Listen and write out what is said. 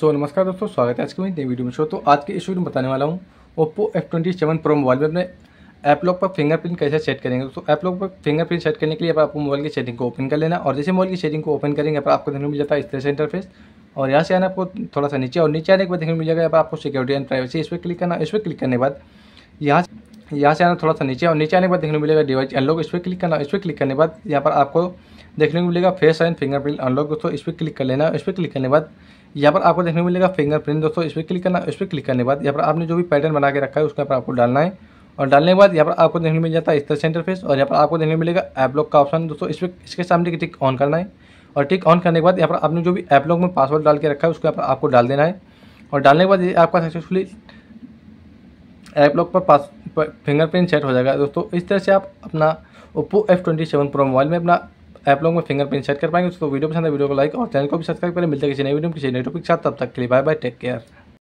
सो so, नमस्कार दोस्तों स्वागत है आज के मेरी नई वीडियो में शो तो आज के इस वीडियो में बताने वाला हूँ Oppo F twenty seven pro mobile में अपने ऐप लॉक पर फिंगरप्रिंट कैसे सेट करेंगे दोस्तों ऐप लॉक पर फिंगरप्रिंट सेट करने के लिए आपको मोबाइल की सेटिंग को ओपन कर लेना और जैसे मोबाइल की सेटिंग को ओपन करेंगे पर आपको देखने को मिल जाता है इस तरह से इंटरफेस और यहाँ से आना आपको थोड़ा सा नीचे और नीचे आने के बाद देखने मिल जाएगा आपको सिक्योरिटी एंड प्राइवेसी इस पर क्लिक करना इस पर क्लिक करने के बाद यहाँ से यहाँ से आना थोड़ा सा नीचे और नीचे आने के बाद देखने मिलेगा डिवाइस अनलॉक इस पर क्लिक करना इस पर क्लिक करने के बाद यहाँ पर आपको देखने को मिलेगा फेस एंड फिंगरप्रिंट अनलॉक दोस्तों इस पर क्लिक कर लेना इस पर क्लिक करने बाद यहाँ पर आपको देखने को मिलेगा फिंगरप्रिंट दोस्तों इस पर क्लिक करना इस पर क्लिक करने बाद यहाँ पर आपने जो भी पैटर्न बना के रखा है उसके ऊपर आपको डालना है और डालने के बाद यहाँ पर आपको देखने मिल जाता है इस तरह सेंटर फेस और यहाँ पर आपको देखने मिलेगा ऐपलॉक का ऑप्शन दोस्तों इस पर इसके सामने टिक ऑन करना है और टिक ऑन करने के बाद यहाँ पर आपने जो भी ऐपलॉक में पासवर्ड डाल के रखा है उसके ऊपर आपको डाल देना है और डालने के बाद ये आपका सक्सेसफुली ऐपलॉक पर पास फिंगरप्रिंट सेट हो जाएगा दोस्तों इस तरह से आप अपना Oppo F twenty seven pro mobile में अपना आप को में फिंगरप्रिंट सेट कर पाएंगे उसको वीडियो पसंद है वीडियो को लाइक और चैनल को भी सब्सक्राइब करें मिलते हैं किसी नई वीडियो किसी नए टॉपिक के साथ तब तक के लिए बाय बाय टेक केयर